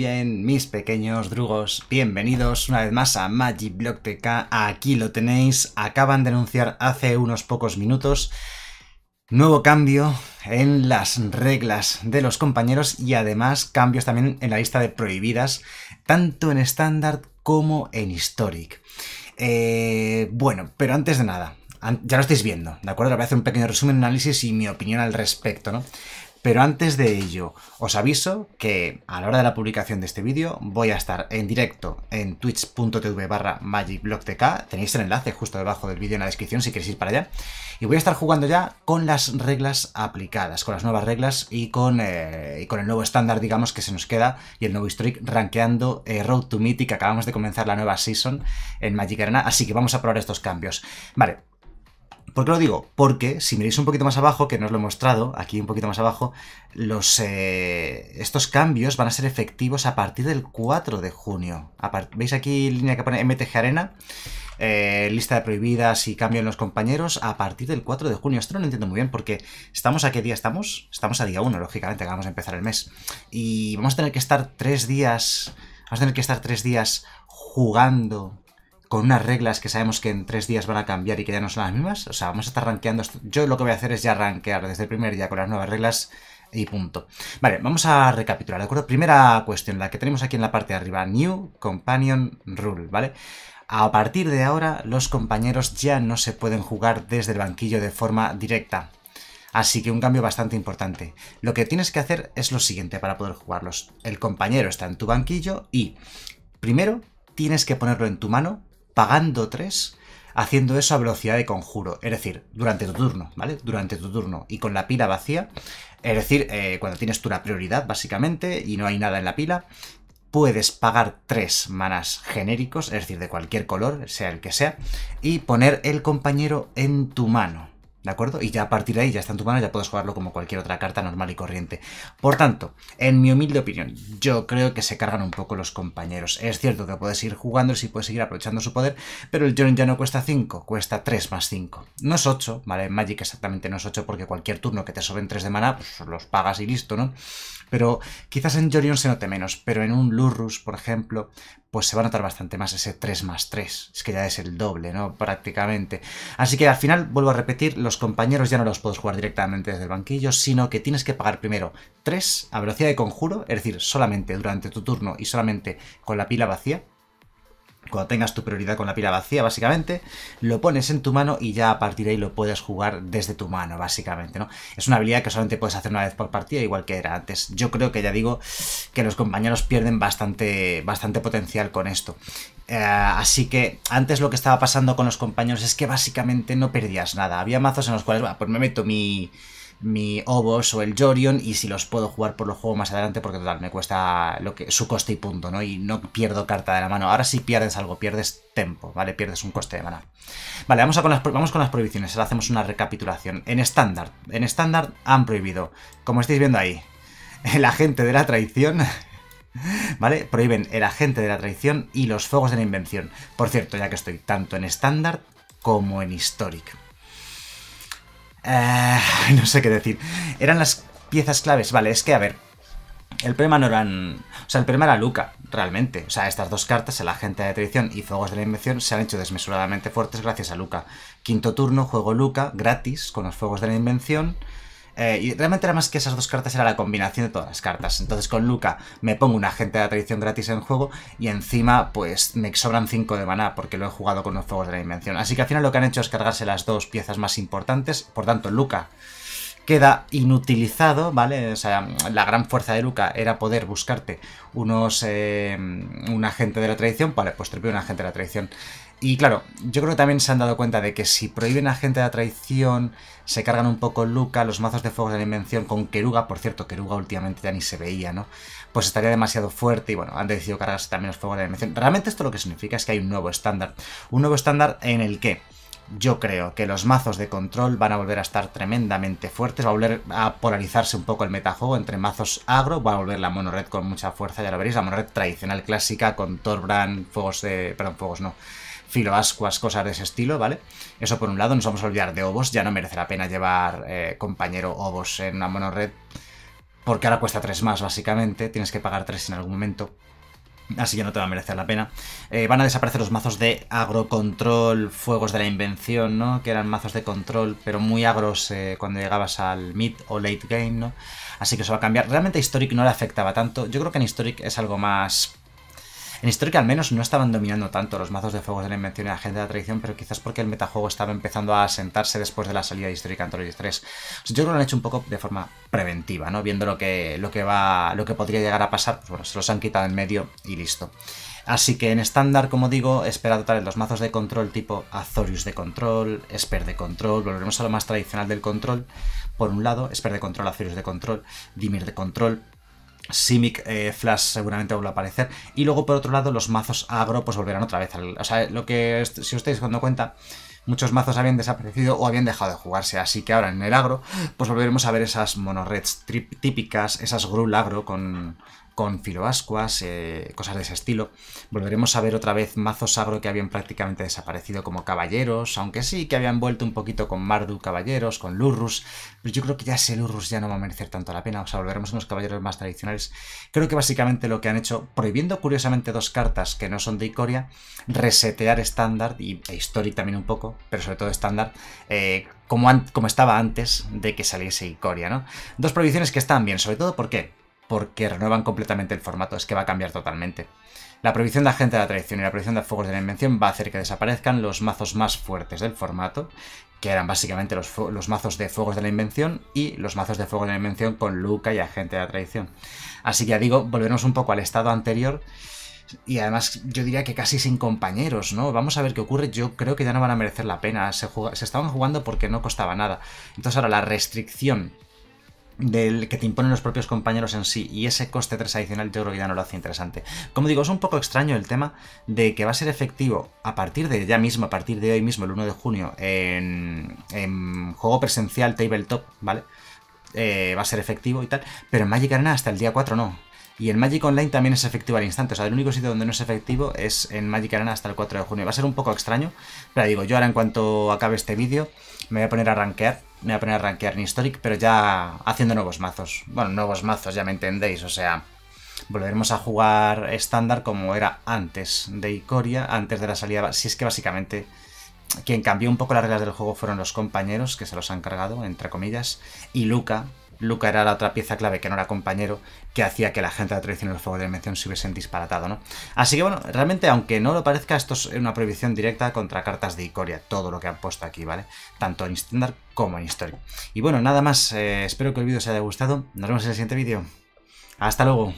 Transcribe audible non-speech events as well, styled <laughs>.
bien, mis pequeños drugos? Bienvenidos una vez más a Magic Block TK. Aquí lo tenéis. Acaban de anunciar hace unos pocos minutos nuevo cambio en las reglas de los compañeros y además cambios también en la lista de prohibidas, tanto en estándar como en historic. Eh, bueno, pero antes de nada, ya lo estáis viendo, ¿de acuerdo? Voy a hacer un pequeño resumen, análisis y mi opinión al respecto, ¿no? Pero antes de ello, os aviso que a la hora de la publicación de este vídeo voy a estar en directo en twitch.tv barra tenéis el enlace justo debajo del vídeo en la descripción si queréis ir para allá, y voy a estar jugando ya con las reglas aplicadas, con las nuevas reglas y con, eh, el nuevo estándar, digamos, que se nos queda, y el nuevo streak rankeando eh, Road to que acabamos de comenzar la nueva season en Magic Arena, así que vamos a probar estos cambios. Vale, ¿Por qué lo digo? Porque si miráis un poquito más abajo, que no os lo he mostrado, aquí un poquito más abajo, los, eh, estos cambios van a ser efectivos a partir del 4 de junio. ¿Veis aquí línea que pone MTG Arena? Eh, lista de prohibidas y cambio en los compañeros a partir del 4 de junio. Esto no lo entiendo muy bien porque estamos a qué día estamos? Estamos a día 1, lógicamente, vamos a empezar el mes. Y vamos a tener que estar tres días... Vamos a tener que estar tres días jugando con unas reglas que sabemos que en tres días van a cambiar y que ya no son las mismas. O sea, vamos a estar rankeando. Yo lo que voy a hacer es ya rankear desde el primer día con las nuevas reglas y punto. Vale, vamos a recapitular, ¿de acuerdo? Primera cuestión, la que tenemos aquí en la parte de arriba, New Companion Rule, ¿vale? A partir de ahora, los compañeros ya no se pueden jugar desde el banquillo de forma directa. Así que un cambio bastante importante. Lo que tienes que hacer es lo siguiente para poder jugarlos. El compañero está en tu banquillo y, primero, tienes que ponerlo en tu mano pagando 3, haciendo eso a velocidad de conjuro, es decir, durante tu turno, ¿vale? Durante tu turno y con la pila vacía, es decir, eh, cuando tienes tú la prioridad básicamente y no hay nada en la pila, puedes pagar tres manas genéricos, es decir, de cualquier color, sea el que sea, y poner el compañero en tu mano. ¿De acuerdo? Y ya a partir de ahí ya está en tu mano, ya puedes jugarlo como cualquier otra carta normal y corriente. Por tanto, en mi humilde opinión, yo creo que se cargan un poco los compañeros. Es cierto que puedes ir jugando y puedes seguir aprovechando su poder, pero el Jorion ya no cuesta 5, cuesta 3 más 5. No es 8, ¿vale? En Magic exactamente no es 8 porque cualquier turno que te sobren 3 de mana, pues los pagas y listo, ¿no? Pero quizás en Jorion se note menos, pero en un Lurrus, por ejemplo, pues se va a notar bastante más ese 3 más 3. Es que ya es el doble, ¿no? Prácticamente. Así que al final, vuelvo a repetir, los compañeros ya no los puedes jugar directamente desde el banquillo, sino que tienes que pagar primero 3 a velocidad de conjuro, es decir, solamente durante tu turno y solamente con la pila vacía, cuando tengas tu prioridad con la pila vacía, básicamente, lo pones en tu mano y ya a partir de ahí lo puedes jugar desde tu mano, básicamente, ¿no? Es una habilidad que solamente puedes hacer una vez por partida, igual que era antes. Yo creo que ya digo que los compañeros pierden bastante, bastante potencial con esto. Eh, así que antes lo que estaba pasando con los compañeros es que básicamente no perdías nada. Había mazos en los cuales, bueno, pues me meto mi, mi Obos o el Jorion y si los puedo jugar por los juegos más adelante porque total, me cuesta lo que, su coste y punto, ¿no? Y no pierdo carta de la mano. Ahora sí pierdes algo, pierdes tiempo ¿vale? Pierdes un coste de mana. Vale, vamos, con, las, vamos con las prohibiciones, ahora hacemos una recapitulación. En estándar, en estándar han prohibido, como estáis viendo ahí, <laughs> el agente de la traición... <laughs> ¿Vale? Prohíben el agente de la traición y los fuegos de la invención. Por cierto, ya que estoy tanto en estándar como en histórico eh, <laughs> no sé qué decir. Eran las piezas claves. Vale, es que, a ver. El problema no eran... O sea, el primer era Luca, realmente. O sea, estas dos cartas, el agente de traición y Fuegos de la Invención, se han hecho desmesuradamente fuertes gracias a Luca. Quinto turno, juego Luca, gratis, con los Fuegos de la Invención. Eh, y realmente era más que esas dos cartas, era la combinación de todas las cartas. Entonces con Luca me pongo un agente de atracción gratis en juego y encima pues me sobran 5 de maná porque lo he jugado con los fuegos de la invención. Así que al final lo que han hecho es cargarse las dos piezas más importantes. Por tanto, Luca queda inutilizado, ¿vale? O sea, la gran fuerza de Luca era poder buscarte unos eh, un agente de la traición, vale, pues te un agente de la traición. Y claro, yo creo que también se han dado cuenta de que si prohíben a gente de la traición, se cargan un poco Luca, los mazos de fuego de la invención con Keruga, por cierto, Keruga últimamente ya ni se veía, ¿no? Pues estaría demasiado fuerte y bueno, han decidido cargarse también los fuegos de la invención. Realmente esto lo que significa es que hay un nuevo estándar. Un nuevo estándar en el que yo creo que los mazos de control van a volver a estar tremendamente fuertes, va a volver a polarizarse un poco el metajuego entre mazos agro, va a volver la mono red con mucha fuerza, ya lo veréis, la red tradicional clásica con Torbrand, fuegos de... perdón, fuegos no, ascuas cosas de ese estilo, ¿vale? Eso por un lado, nos vamos a olvidar de Obos, ya no merece la pena llevar eh, compañero ovos en una red porque ahora cuesta tres más, básicamente, tienes que pagar tres en algún momento, así que no te va a merecer la pena. Eh, van a desaparecer los mazos de agrocontrol, fuegos de la invención, ¿no? Que eran mazos de control, pero muy agros eh, cuando llegabas al mid o late game, ¿no? Así que eso va a cambiar. Realmente Historic no le afectaba tanto. Yo creo que en Historic es algo más en Histórica al menos no estaban dominando tanto los mazos de fuegos de la invención y agenda de la tradición, pero quizás porque el metajuego estaba empezando a asentarse después de la salida de histórica Anthology 3. yo creo que lo han hecho un poco de forma preventiva, ¿no? Viendo lo que, lo que va. lo que podría llegar a pasar, pues bueno, se los han quitado en medio y listo. Así que en estándar, como digo, esperado tal los mazos de control tipo Azorius de control, Esper de control, volveremos a lo más tradicional del control. Por un lado, Esper de control, Azorius de control, Dimir de control, Simic eh, Flash seguramente vuelve a aparecer. Y luego, por otro lado, los mazos agro pues volverán otra vez. Al, o sea, lo que si os estáis dando cuenta, muchos mazos habían desaparecido o habían dejado de jugarse. Así que ahora en el agro, pues volveremos a ver esas monoreds típicas, esas gru agro con, con filoascuas, eh, cosas de ese estilo. Volveremos a ver otra vez mazos agro que habían prácticamente desaparecido como caballeros, aunque sí que habían vuelto un poquito con Mardu caballeros, con Lurrus, pero yo creo que ya ese Lurrus ya no va a merecer tanto la pena, o sea, volveremos a unos caballeros más tradicionales. Creo que básicamente lo que han hecho, prohibiendo curiosamente dos cartas que no son de Icoria, resetear estándar y e también un poco, pero sobre todo estándar, eh, como, como, estaba antes de que saliese Icoria, ¿no? Dos prohibiciones que están bien, sobre todo porque porque renuevan completamente el formato, es que va a cambiar totalmente. La prohibición de agente de la traición y la prohibición de fuegos de la invención va a hacer que desaparezcan los mazos más fuertes del formato, que eran básicamente los, mazos de fuegos de la invención y los mazos de fuegos de la invención con Luca y agente de la traición. Así que ya digo, volvemos un poco al estado anterior y además yo diría que casi sin compañeros, ¿no? Vamos a ver qué ocurre, yo creo que ya no van a merecer la pena, se, se estaban jugando porque no costaba nada. Entonces ahora la restricción del que te imponen los propios compañeros en sí y ese coste 3 adicional que ya no lo hace interesante. Como digo, es un poco extraño el tema de que va a ser efectivo a partir de ya mismo, a partir de hoy mismo, el 1 de junio, en, juego presencial tabletop, ¿vale? Eh, va a ser efectivo y tal, pero en Magic Arena hasta el día 4 no. Y el Magic Online también es efectivo al instante. O sea, el único sitio donde no es efectivo es en Magic Arena hasta el 4 de junio. Va a ser un poco extraño, pero digo, yo ahora en cuanto acabe este vídeo me voy a poner a rankear me voy a poner a rankear ni Historic, pero ya haciendo nuevos mazos. Bueno, nuevos mazos, ya me entendéis, o sea, volveremos a jugar estándar como era antes de Icoria, antes de la salida. Si es que básicamente quien cambió un poco las reglas del juego fueron los compañeros, que se los han cargado, entre comillas, y Luca, Luca era la otra pieza clave que no era compañero, que hacía que la gente de la tradición y los de mención se hubiesen disparatado, ¿no? Así que bueno, realmente, aunque no lo parezca, esto es una prohibición directa contra cartas de Icoria, todo lo que han puesto aquí, ¿vale? Tanto en Standard como en historia. Y bueno, nada más, eh, espero que el vídeo os haya gustado, nos vemos en el siguiente vídeo. ¡Hasta luego!